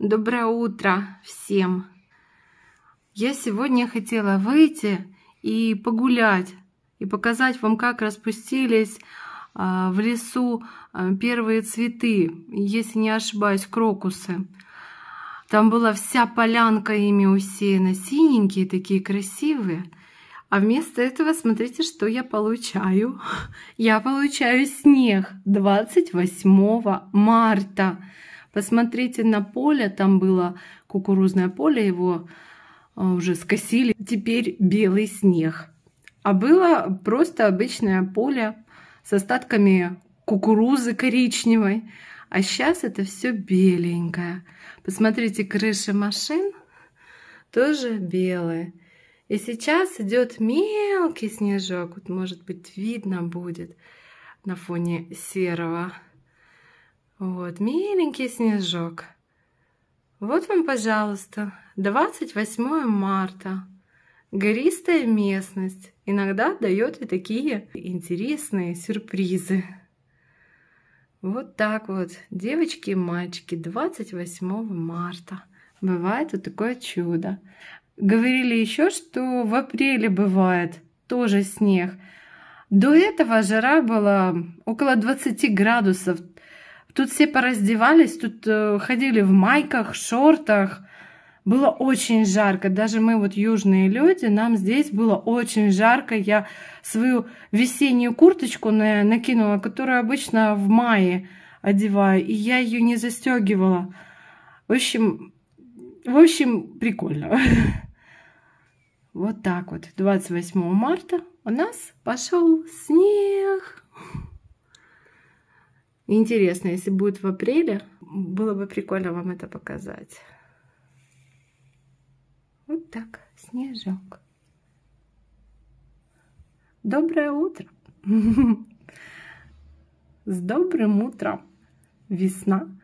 Доброе утро всем! Я сегодня хотела выйти и погулять, и показать вам, как распустились а, в лесу а, первые цветы, если не ошибаюсь, крокусы. Там была вся полянка ими усеяна, синенькие такие красивые. А вместо этого смотрите, что я получаю. Я получаю снег 28 марта. Посмотрите на поле, там было кукурузное поле, его а, уже скосили. Теперь белый снег. А было просто обычное поле с остатками кукурузы коричневой. А сейчас это все беленькое. Посмотрите, крыши машин тоже белые. И сейчас идет мелкий снежок. Вот, может быть, видно будет на фоне серого. Вот, миленький снежок. Вот вам, пожалуйста, 28 марта. Гористая местность иногда дает и такие интересные сюрпризы. Вот так вот, девочки и мальчики, 28 марта. Бывает вот такое чудо. Говорили еще, что в апреле бывает тоже снег. До этого жара была около 20 градусов. Тут все пораздевались, тут э, ходили в майках, шортах. Было очень жарко. Даже мы вот южные люди, нам здесь было очень жарко. Я свою весеннюю курточку накинула, которую обычно в мае одеваю, и я ее не застегивала. В общем, в общем, прикольно. Вот так вот. 28 марта у нас пошел снег. Интересно, если будет в апреле, было бы прикольно вам это показать. Вот так, снежок. Доброе утро! С добрым утром! Весна